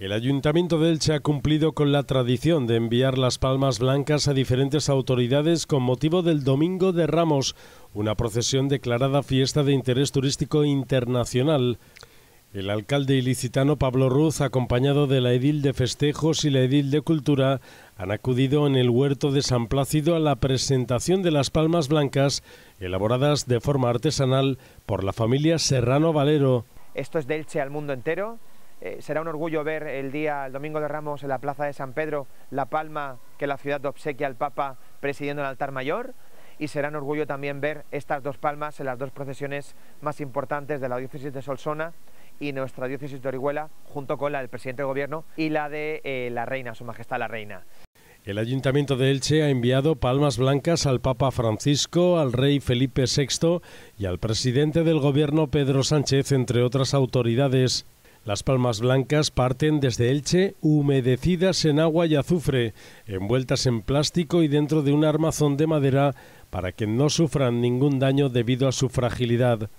El Ayuntamiento de Elche ha cumplido con la tradición de enviar las palmas blancas a diferentes autoridades con motivo del Domingo de Ramos, una procesión declarada fiesta de interés turístico internacional. El alcalde ilicitano Pablo Ruz, acompañado de la edil de festejos y la edil de cultura, han acudido en el huerto de San Plácido a la presentación de las palmas blancas, elaboradas de forma artesanal por la familia Serrano Valero. Esto es delche al mundo entero eh, será un orgullo ver el día, el domingo de Ramos, en la plaza de San Pedro, la palma que la ciudad obsequia al Papa presidiendo el altar mayor. Y será un orgullo también ver estas dos palmas en las dos procesiones más importantes de la diócesis de Solsona y nuestra diócesis de Orihuela, junto con la del presidente del gobierno y la de eh, la reina, su majestad la reina. El Ayuntamiento de Elche ha enviado palmas blancas al Papa Francisco, al Rey Felipe VI y al presidente del Gobierno Pedro Sánchez, entre otras autoridades. Las palmas blancas parten desde Elche humedecidas en agua y azufre, envueltas en plástico y dentro de un armazón de madera para que no sufran ningún daño debido a su fragilidad.